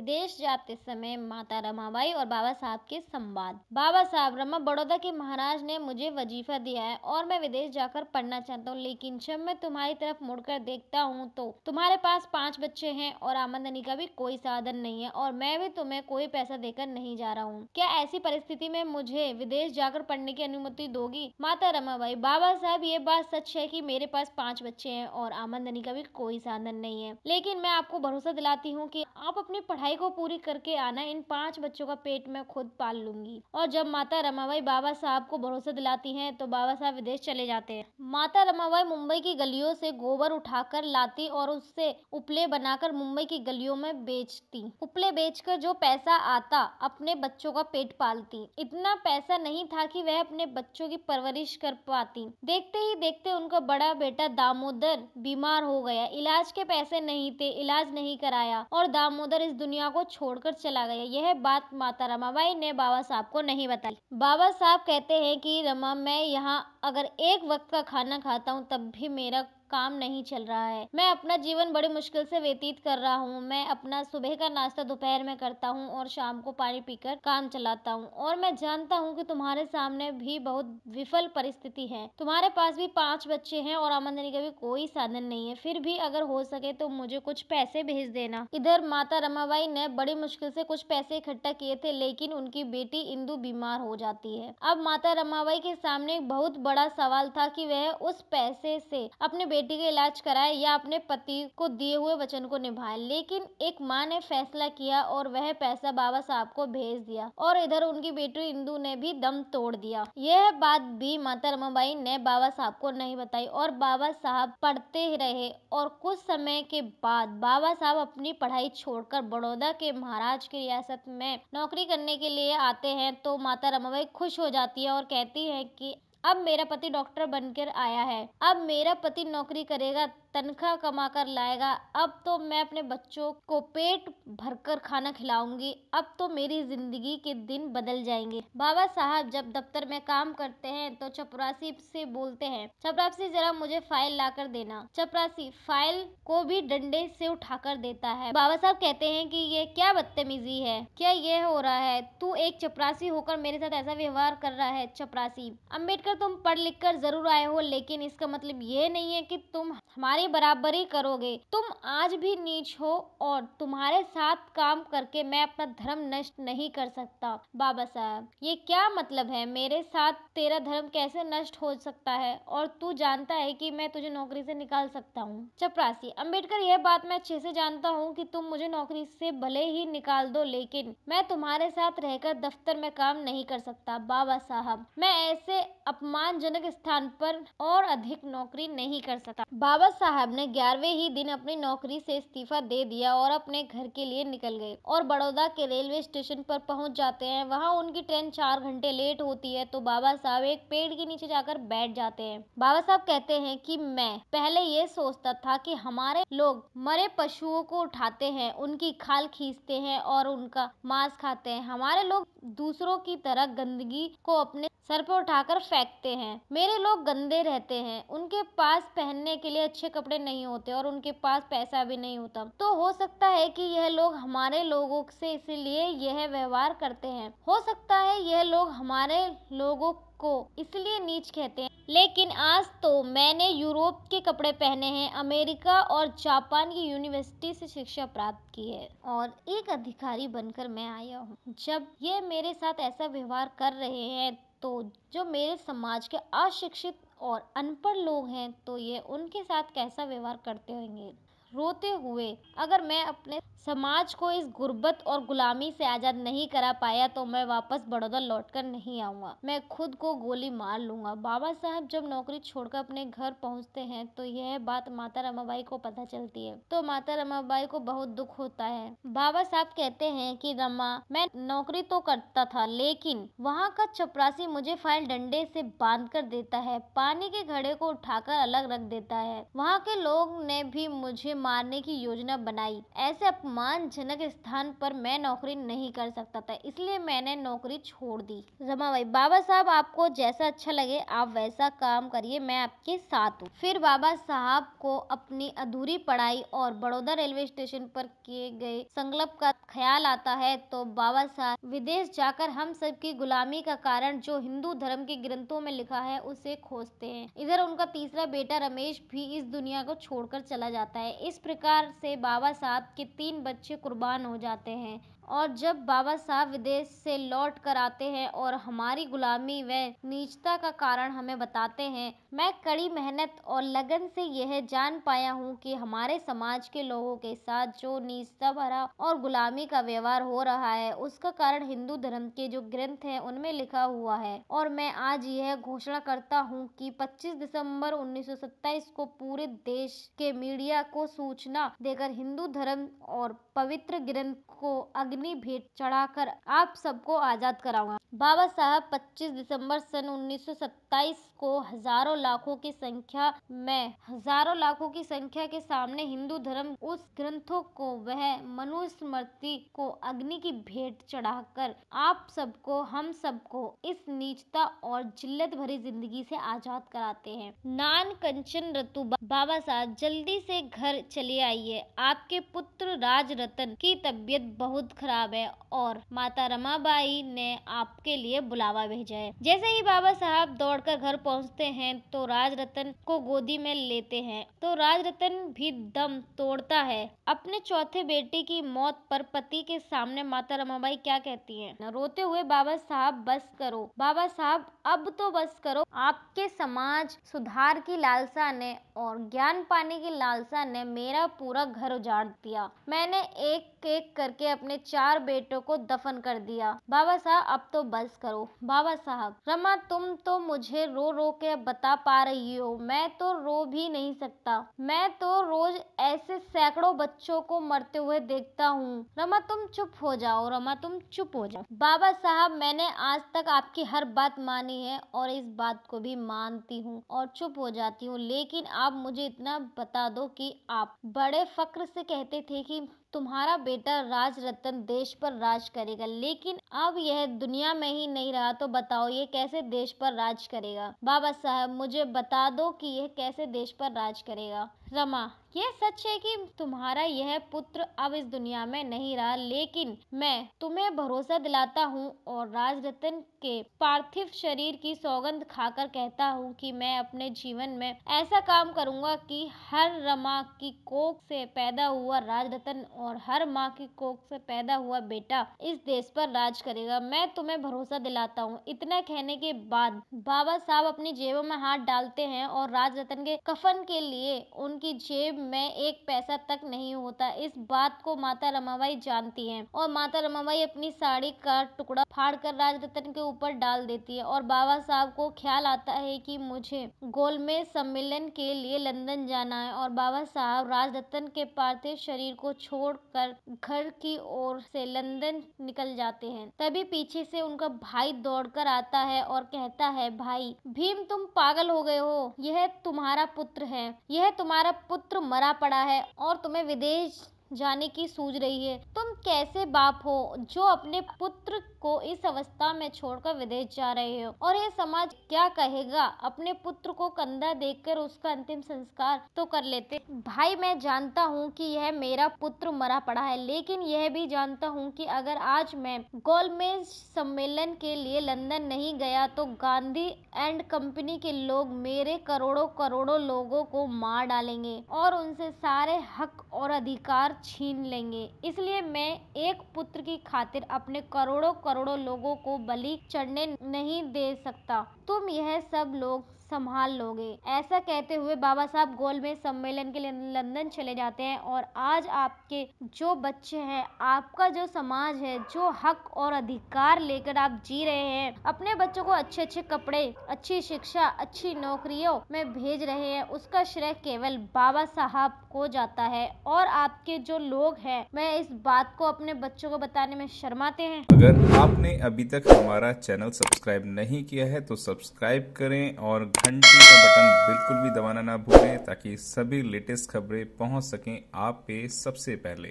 विदेश जाते समय माता रमाबाई और बाबा साहब के संवाद बाबा साहब रमा बड़ौदा के महाराज ने मुझे वजीफा दिया है और मैं विदेश जाकर पढ़ना चाहता हूँ लेकिन जब मैं तुम्हारी तरफ मुड़कर देखता हूँ तो तुम्हारे पास पांच बच्चे हैं और आमदनी का भी कोई साधन नहीं है और मैं भी तुम्हें कोई पैसा देकर नहीं जा रहा हूँ क्या ऐसी परिस्थिति में मुझे विदेश जाकर पढ़ने की अनुमति दोगी माता रमाबाई बाबा साहब ये बात सच है की मेरे पास पांच बच्चे हैं और आमदनी का भी कोई साधन नहीं है लेकिन मैं आपको भरोसा दिलाती हूँ की आप अपनी पढ़ाई पढ़ाई को पूरी करके आना इन पांच बच्चों का पेट मैं खुद पाल लूंगी और जब माता रमाबाई बाबा साहब को भरोसा दिलाती हैं तो बाबा साहब विदेश चले जाते हैं माता रमाबाई मुंबई की गलियों से गोबर उठाकर लाती और उससे उपले बनाकर मुंबई की गलियों में बेचती उपले बेचकर जो पैसा आता अपने बच्चों का पेट पालती इतना पैसा नहीं था कि वह अपने बच्चों की परवरिश कर पाती देखते ही देखते उनका बड़ा बेटा दामोदर बीमार हो गया इलाज के पैसे नहीं थे इलाज नहीं कराया और दामोदर इस दुनिया दुनिया को छोड़कर चला गया यह बात माता रमाबाई ने बाबा साहब को नहीं बताई बाबा साहब कहते हैं कि रमा मैं यहाँ अगर एक वक्त का खाना खाता हूँ तब भी मेरा काम नहीं चल रहा है मैं अपना जीवन बड़ी मुश्किल से व्यतीत कर रहा हूँ मैं अपना सुबह का नाश्ता दोपहर में करता हूँ और शाम को पानी पीकर काम चलाता हूँ और मैं जानता हूँ कि तुम्हारे सामने भी बहुत विफल परिस्थिति है तुम्हारे पास भी पांच बच्चे हैं और आमदनी का भी कोई साधन नहीं है फिर भी अगर हो सके तो मुझे कुछ पैसे भेज देना इधर माता रमाबाई ने बड़ी मुश्किल से कुछ पैसे इकट्ठा किए थे लेकिन उनकी बेटी इंदु बीमार हो जाती है अब माता रमाबाई के सामने एक बहुत बड़ा सवाल था कि वह उस पैसे से अपने बेटी का इलाज कराए या अपने पति को दिए हुए वचन को निभाए लेकिन एक माँ ने फैसला किया और वह पैसा बाबा साहब को भेज दिया और इधर उनकी बेटी इंदु ने भी दम तोड़ दिया यह बात भी माता रमाबाई ने बाबा साहब को नहीं बताई और बाबा साहब पढ़ते रहे और कुछ समय के बाद बाबा साहब अपनी पढ़ाई छोड़कर बड़ौदा के महाराज की रियासत में नौकरी करने के लिए आते हैं तो माता रमाबाई खुश हो जाती है और कहती है कि अब मेरा पति डॉक्टर बनकर आया है अब मेरा पति नौकरी करेगा तनख्वाह कमा कर लाएगा अब तो मैं अपने बच्चों को पेट भरकर खाना खिलाऊंगी अब तो मेरी जिंदगी के दिन बदल जाएंगे बाबा साहब जब दफ्तर में काम करते हैं तो चपरासी से बोलते हैं चपरासी जरा मुझे फाइल ला कर देना चपरासी फाइल को भी डंडे से उठाकर देता है बाबा साहब कहते हैं कि ये क्या बदतमीजी है क्या ये हो रहा है तू एक चपरासी होकर मेरे साथ ऐसा व्यवहार कर रहा है चपरासी अम्बेडकर तुम पढ़ लिख कर जरूर आए हो लेकिन इसका मतलब ये नहीं है कि तुम हमारे तुम्हारी बराबरी करोगे तुम आज भी नीच हो और तुम्हारे साथ काम करके मैं अपना धर्म नष्ट नहीं कर सकता बाबा साहब ये क्या मतलब है मेरे साथ तेरा धर्म कैसे नष्ट हो सकता है और तू जानता है कि मैं तुझे नौकरी से निकाल सकता हूँ चपरासी अम्बेडकर यह बात मैं अच्छे से जानता हूँ कि तुम मुझे नौकरी से भले ही निकाल दो लेकिन मैं तुम्हारे साथ रहकर दफ्तर में काम नहीं कर सकता बाबा साहब मैं ऐसे अपमानजनक स्थान पर और अधिक नौकरी नहीं कर सकता बाबा साहब साहब ने ग्यारहवें ही दिन अपनी नौकरी से इस्तीफा दे दिया और अपने घर के लिए निकल गए और बड़ौदा के रेलवे स्टेशन पर पहुंच जाते हैं वहां उनकी ट्रेन चार घंटे लेट होती है तो बाबा साहब एक पेड़ के नीचे जाकर बैठ जाते हैं बाबा साहब कहते हैं कि मैं पहले ये सोचता था कि हमारे लोग मरे पशुओं को उठाते हैं उनकी खाल खींचते हैं और उनका मांस खाते हैं हमारे लोग दूसरों की तरह गंदगी को अपने सर पर उठाकर फेंकते हैं मेरे लोग गंदे रहते हैं उनके पास पहनने के लिए अच्छे कपड़े नहीं होते और उनके पास पैसा भी नहीं होता तो हो सकता है कि यह लोग हमारे लोगों से इसलिए यह व्यवहार करते हैं हो सकता है यह लोग हमारे लोगों को इसलिए नीच कहते हैं लेकिन आज तो मैंने यूरोप के कपड़े पहने हैं अमेरिका और जापान की यूनिवर्सिटी से शिक्षा प्राप्त की है और एक अधिकारी बनकर मैं आया हूँ जब ये मेरे साथ ऐसा व्यवहार कर रहे हैं तो जो मेरे समाज के अशिक्षित और अनपढ़ लोग हैं तो ये उनके साथ कैसा व्यवहार करते होंगे रोते हुए अगर मैं अपने समाज को इस गुर्बत और गुलामी से आज़ाद नहीं करा पाया तो मैं वापस बड़ौदा लौटकर नहीं आऊँगा मैं खुद को गोली मार लूँगा बाबा साहब जब नौकरी छोड़कर अपने घर पहुँचते हैं तो यह बात माता रमाबाई को पता चलती है तो माता रमाबाई को बहुत दुख होता है बाबा साहब कहते हैं कि रमा मैं नौकरी तो करता था लेकिन वहाँ का चपरासी मुझे फाइल डंडे से बांध कर देता है पानी के घड़े को उठाकर अलग रख देता है वहाँ के लोग ने भी मुझे मारने की योजना बनाई ऐसे अपमानजनक स्थान पर मैं नौकरी नहीं कर सकता था इसलिए मैंने नौकरी छोड़ दी भाई बाबा साहब आपको जैसा अच्छा लगे आप वैसा काम करिए मैं आपके साथ हूँ फिर बाबा साहब को अपनी अधूरी पढ़ाई और बड़ौदा रेलवे स्टेशन पर किए गए संकल्प का ख्याल आता है तो बाबा साहब विदेश जाकर हम सब की गुलामी का कारण जो हिंदू धर्म के ग्रंथों में लिखा है उसे खोजते हैं इधर उनका तीसरा बेटा रमेश भी इस दुनिया को छोड़कर चला जाता है इस प्रकार से बाबा साहब के तीन बच्चे कुर्बान हो जाते हैं और जब बाबा साहब विदेश से लौट कर आते हैं और हमारी गुलामी व नीचता का कारण हमें बताते हैं मैं कड़ी मेहनत और लगन से यह जान पाया हूँ कि हमारे समाज के लोगों के साथ जो नीचता भरा और गुलामी का व्यवहार हो रहा है उसका कारण हिंदू धर्म के जो ग्रंथ हैं उनमें लिखा हुआ है और मैं आज यह घोषणा करता हूँ कि 25 दिसंबर 1927 को पूरे देश के मीडिया को सूचना देकर हिंदू धर्म और पवित्र ग्रंथ को अग्नि अपनी भेंट चढ़ाकर आप सबको आजाद कराऊंगा बाबा साहब 25 दिसंबर सन 1927 को हजारों लाखों की संख्या में हजारों लाखों की संख्या के सामने हिंदू धर्म उस ग्रंथों को वह मनुस्मृति को अग्नि की भेंट चढ़ाकर आप सबको हम सबको इस नीचता और जिल्लत भरी जिंदगी से आजाद कराते हैं नान कंचन रतु बाबा साहब जल्दी से घर चले आइए आपके पुत्र राज रतन की तबीयत बहुत खराब है और माता रमाबाई ने आप के लिए बुलावा भेजा है जैसे ही बाबा साहब दौड़कर घर पहुंचते हैं तो राज रतन को गोदी में लेते हैं तो राज रतन भी दम तोड़ता है अपने चौथे बेटे की मौत पर पति के सामने माता रमाबाई क्या कहती है रोते हुए बाबा साहब बस करो बाबा साहब अब तो बस करो आपके समाज सुधार की लालसा ने और ज्ञान पाने की लालसा ने मेरा पूरा घर उजाड़ दिया मैंने एक एक करके अपने चार बेटों को दफन कर दिया बाबा साहब अब तो बस करो बाबा साहब रमा तुम तो मुझे रो रो के बता पा रही हो मैं तो रो भी नहीं सकता मैं तो रोज ऐसे सैकड़ों बच्चों को मरते हुए देखता हूँ रमा तुम चुप हो जाओ रमा तुम चुप हो जाओ बाबा साहब मैंने आज तक आपकी हर बात मानी है और इस बात को भी मानती हूँ और चुप हो जाती हूँ लेकिन आप मुझे इतना बता दो कि आप बड़े फक्र से कहते थे कि तुम्हारा बेटा राज रतन देश पर राज करेगा लेकिन अब यह दुनिया में ही नहीं रहा तो बताओ ये कैसे देश पर राज करेगा बाबा साहब मुझे बता दो कि यह कैसे देश पर राज करेगा रमा यह सच है कि तुम्हारा यह पुत्र अब इस दुनिया में नहीं रहा लेकिन मैं तुम्हें भरोसा दिलाता हूँ और राजरतन के पार्थिव शरीर की सौगंध खाकर कहता हूँ कि मैं अपने जीवन में ऐसा काम करूँगा कि हर रमा की कोख से पैदा हुआ राजरतन और हर माँ की कोक से पैदा हुआ बेटा इस देश पर राज करेगा मैं तुम्हें भरोसा दिलाता हूँ इतना कहने के बाद बाबा साहब अपनी जेबों में हाथ डालते हैं और राजरतन के कफन के लिए उनकी जेब में एक पैसा तक नहीं होता इस बात को माता रमाबाई जानती हैं और माता रमाबाई अपनी साड़ी का टुकड़ा फाड़ कर राजरतन के ऊपर डाल देती है और बाबा साहब को ख्याल आता है कि मुझे गोलमेज सम्मेलन के लिए लंदन जाना है और बाबा साहब राजरतन के पार्थिव शरीर को छोड़कर घर की ओर से लंदन निकल जाते हैं तभी पीछे से उनका भाई दौड़कर आता है और कहता है भाई भीम तुम पागल हो गए हो यह तुम्हारा पुत्र है यह तुम्हारा पुत्र मरा पड़ा है और तुम्हें विदेश जाने की सूझ रही है तुम कैसे बाप हो जो अपने पुत्र को इस अवस्था में छोड़कर विदेश जा रहे हो और यह समाज क्या कहेगा अपने पुत्र को कंधा देखकर उसका अंतिम संस्कार तो कर लेते भाई मैं जानता हूँ कि यह मेरा पुत्र मरा पड़ा है लेकिन यह भी जानता हूँ कि अगर आज मैं गोलमेज सम्मेलन के लिए लंदन नहीं गया तो गांधी एंड कंपनी के लोग मेरे करोड़ों करोड़ों लोगों को मार डालेंगे और उनसे सारे हक और अधिकार छीन लेंगे इसलिए मैं एक पुत्र की खातिर अपने करोड़ों करोड़ों लोगों को बलि चढ़ने नहीं दे सकता तुम यह सब लोग संभाल लोगे ऐसा कहते हुए बाबा साहब में सम्मेलन के लिए लंदन चले जाते हैं और आज आपके जो बच्चे हैं आपका जो समाज है जो हक और अधिकार लेकर आप जी रहे हैं अपने बच्चों को अच्छे अच्छे कपड़े अच्छी शिक्षा अच्छी नौकरियों में भेज रहे हैं उसका श्रेय केवल बाबा साहब को जाता है और आपके जो लोग हैं मैं इस बात को अपने बच्चों को बताने में शर्माते हैं अगर आपने अभी तक हमारा चैनल सब्सक्राइब नहीं किया है तो सब्सक्राइब करें और घंटी का बटन बिल्कुल भी दबाना ना भूलें ताकि सभी लेटेस्ट खबरें पहुंच सकें आप पे सबसे पहले